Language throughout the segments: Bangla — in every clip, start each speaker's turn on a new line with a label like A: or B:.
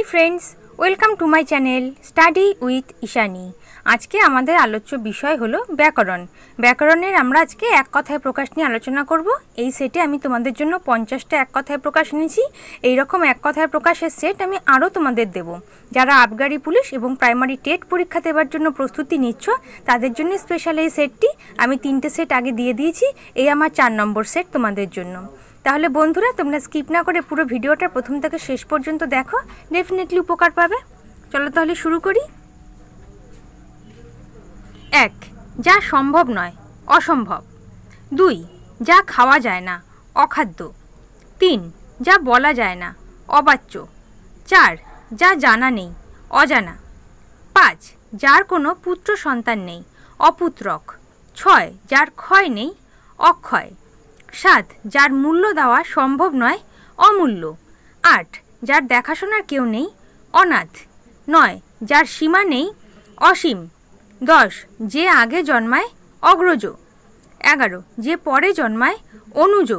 A: high friends welcome to my channel study with Ishani আজকে আমাদের আলোচ্য বিষয় হলো ব্যাকরণ ব্যাকরণের আমরা আজকে এক কথায় প্রকাশ নিয়ে আলোচনা করব এই সেটে আমি তোমাদের জন্য পঞ্চাশটা এক কথায় প্রকাশ এনেছি এই রকম এক কথায় প্রকাশের সেট আমি আরও তোমাদের দেব যারা আবগারি পুলিশ এবং প্রাইমারি টেট পরীক্ষা দেওয়ার জন্য প্রস্তুতি নিচ্ছ তাদের জন্য স্পেশাল এই সেটটি আমি তিনটে সেট আগে দিয়ে দিয়েছি এই আমার চার নম্বর সেট তোমাদের জন্য তাহলে বন্ধুরা তোমরা স্কিপ না করে পুরো ভিডিওটা প্রথম থেকে শেষ পর্যন্ত দেখো ডেফিনেটলি উপকার পাবে চলো তাহলে শুরু করি এক যা সম্ভব নয় অসম্ভব দুই যা খাওয়া যায় না অখাদ্য তিন যা বলা যায় না অবাচ্য চার যা জানা নেই অজানা পাঁচ যার কোনো পুত্র সন্তান নেই অপুত্রক ছয় যার ক্ষয় নেই অক্ষয় সাত যার মূল্য দেওয়া সম্ভব নয় অমূল্য আট যার দেখাশোনার কেউ নেই অনাথ নয় যার সীমা নেই অসীম দশ যে আগে জন্মায় অগ্রজ এগারো যে পরে জন্মায় অনুজ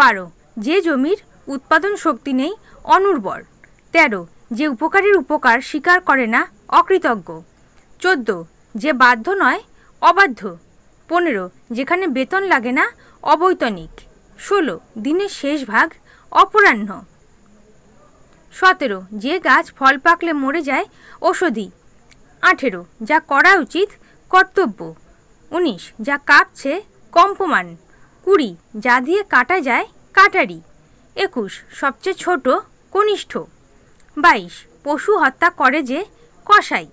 A: বারো যে জমির উৎপাদন শক্তি নেই অনুর্বর তেরো যে উপকারের উপকার স্বীকার করে না অকৃতজ্ঞ চোদ্দ যে বাধ্য নয় অবাধ্য পনেরো যেখানে বেতন লাগে না অবৈতনিক ষোলো দিনের শেষ ভাগ অপরাহ্ন সতেরো যে গাছ ফল পাকলে মরে যায় ওষুধি আঠেরো যা করা উচিত কর্তব্য উনিশ যা কাঁপছে কম্পমান কুড়ি যা দিয়ে কাটা যায় কাটারি একুশ সবচেয়ে ছোট কনিষ্ঠ বাইশ পশু হত্যা করে যে কসাই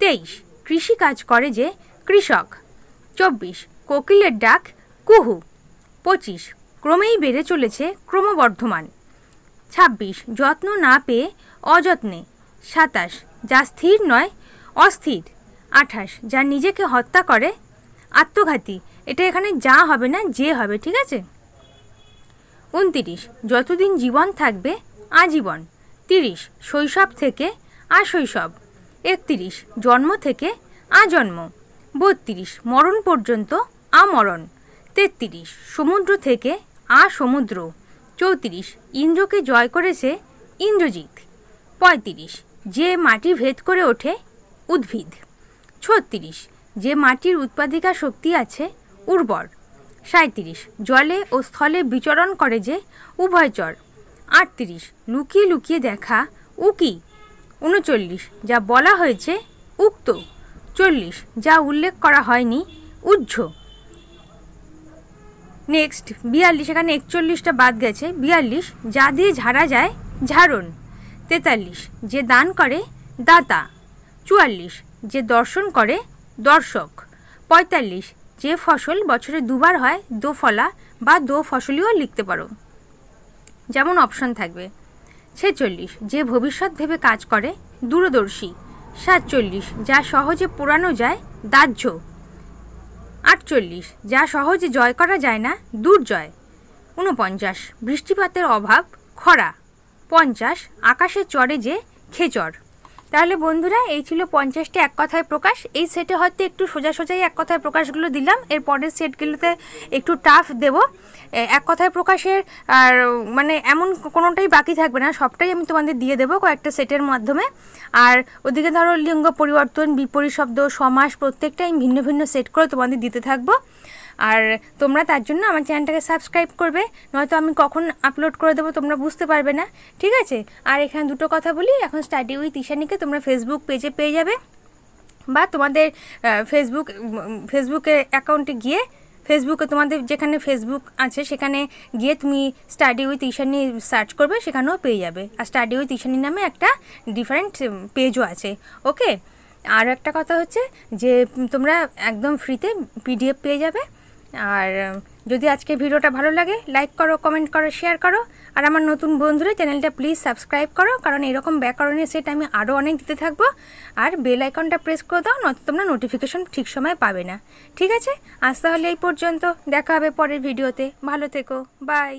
A: তেইশ কৃষিকাজ করে যে কৃষক চব্বিশ কোকিলের ডাক কুহু পঁচিশ ক্রমেই বেড়ে চলেছে ক্রমবর্ধমান ছাব্বিশ যত্ন না পেয়ে অযত্নে সাতাশ যা স্থির নয় অস্থির আঠাশ যা নিজেকে হত্যা করে আত্মঘাতী এটা এখানে যা হবে না যে হবে ঠিক আছে উনতিরিশ যতদিন জীবন থাকবে আজীবন তিরিশ শৈশব থেকে আশৈশব একত্রিশ জন্ম থেকে আজন্ম বত্রিশ মরণ পর্যন্ত আমরণ তেত্রিশ সমুদ্র থেকে আ সমুদ্র চৌত্রিশ ইন্দ্রকে জয় করেছে ইন্দ্রজিৎ পঁয়ত্রিশ যে মাটি ভেদ করে ওঠে উদ্ভিদ ছত্রিশ যে মাটির উৎপাদিকা শক্তি আছে উর্বর সাঁত্রিশ জলে ও স্থলে বিচরণ করে যে উভয়চর আটত্রিশ লুকিয়ে লুকিয়ে দেখা উকি উনচল্লিশ যা বলা হয়েছে উক্ত চল্লিশ যা উল্লেখ করা হয়নি উজ্জ্ব নেক্সট বিয়াল্লিশ এখানে একচল্লিশটা বাদ গেছে বিয়াল্লিশ যা দিয়ে ঝাড়া যায় ঝাড়ন তেতাল্লিশ যে দান করে দাতা চুয়াল্লিশ যে দর্শন করে দর্শক পঁয়তাল্লিশ যে ফসল বছরে দুবার হয় দোফলা বা দো ফসলিও লিখতে পারো যেমন অপশন থাকবে ছেচল্লিশ যে ভবিষ্যৎ ভেবে কাজ করে দূরদর্শী সাতচল্লিশ যা সহজে পোড়ানো যায় দাহ্য আটচল্লিশ যা সহজে জয় করা যায় না জয় উনপঞ্চাশ বৃষ্টিপাতের অভাব খরা পঞ্চাশ আকাশে চড়ে যে খেচড় তাহলে বন্ধুরা এই ছিল পঞ্চাশটি এক কথায় প্রকাশ এই সেটে হয়তো একটু সোজা সোজাই এক কথায় প্রকাশগুলো দিলাম এর পরের সেটগুলোতে একটু টাফ দেব এক কথায় প্রকাশের আর মানে এমন কোনোটাই বাকি থাকবে না সবটাই আমি তোমাদের দিয়ে দেবো কয়েকটা সেটের মাধ্যমে আর ওদিকে ধরো লিঙ্গ পরিবর্তন বিপরীত শব্দ সমাস প্রত্যেকটাই আমি ভিন্ন ভিন্ন সেট করে তোমাদের দিতে থাকবো আর তোমরা তার জন্য আমার চ্যানেলটাকে সাবস্ক্রাইব করবে নয়তো আমি কখন আপলোড করে দেবো তোমরা বুঝতে পারবে না ঠিক আছে আর এখানে দুটো কথা বলি এখন স্টাডি উইথ ঈশানীকে তোমরা ফেসবুক পেজে পেয়ে যাবে বা তোমাদের ফেসবুক ফেসবুকে অ্যাকাউন্টে গিয়ে ফেসবুকে তোমাদের যেখানে ফেসবুক আছে সেখানে গিয়ে তুমি স্টাডি উইথ ঈশানি সার্চ করবে সেখানেও পেয়ে যাবে আর স্টাডি উইথ ঈশানি নামে একটা ডিফারেন্ট পেজও আছে ওকে আর একটা কথা হচ্ছে যে তোমরা একদম ফ্রিতে পিডিএফ পেয়ে যাবে আর যদি আজকে ভিডিওটা ভালো লাগে লাইক করো কমেন্ট করো শেয়ার করো আর আমার নতুন বন্ধুরা চ্যানেলটা প্লিজ সাবস্ক্রাইব করো কারণ এরকম ব্যাকরণের সেট আমি আরও অনেক দিতে থাকবো আর বেল আইকনটা প্রেস করে দাও নয়তো তোমরা নোটিফিকেশন ঠিক সময় পাবে না ঠিক আছে আজ তাহলে এই পর্যন্ত দেখা হবে পরের ভিডিওতে ভালো থেকো বাই